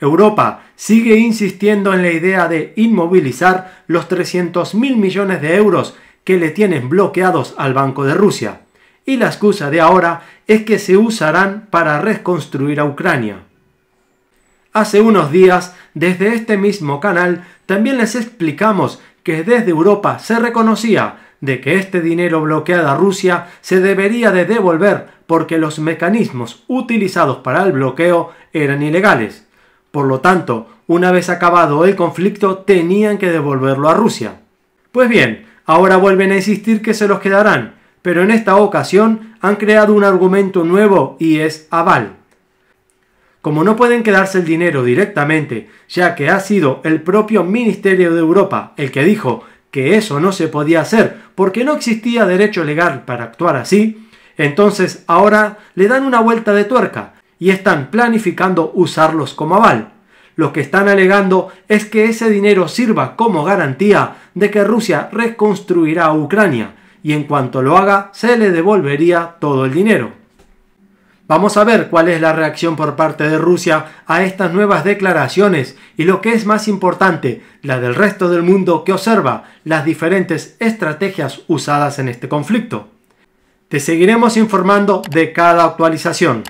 Europa sigue insistiendo en la idea de inmovilizar los 300.000 millones de euros que le tienen bloqueados al Banco de Rusia. Y la excusa de ahora es que se usarán para reconstruir a Ucrania. Hace unos días, desde este mismo canal, también les explicamos que desde Europa se reconocía de que este dinero bloqueado a Rusia se debería de devolver porque los mecanismos utilizados para el bloqueo eran ilegales. Por lo tanto, una vez acabado el conflicto, tenían que devolverlo a Rusia. Pues bien, ahora vuelven a insistir que se los quedarán, pero en esta ocasión han creado un argumento nuevo y es aval. Como no pueden quedarse el dinero directamente, ya que ha sido el propio Ministerio de Europa el que dijo que eso no se podía hacer porque no existía derecho legal para actuar así, entonces ahora le dan una vuelta de tuerca y están planificando usarlos como aval. Lo que están alegando es que ese dinero sirva como garantía de que Rusia reconstruirá a Ucrania y en cuanto lo haga se le devolvería todo el dinero. Vamos a ver cuál es la reacción por parte de Rusia a estas nuevas declaraciones y lo que es más importante, la del resto del mundo que observa las diferentes estrategias usadas en este conflicto. Te seguiremos informando de cada actualización.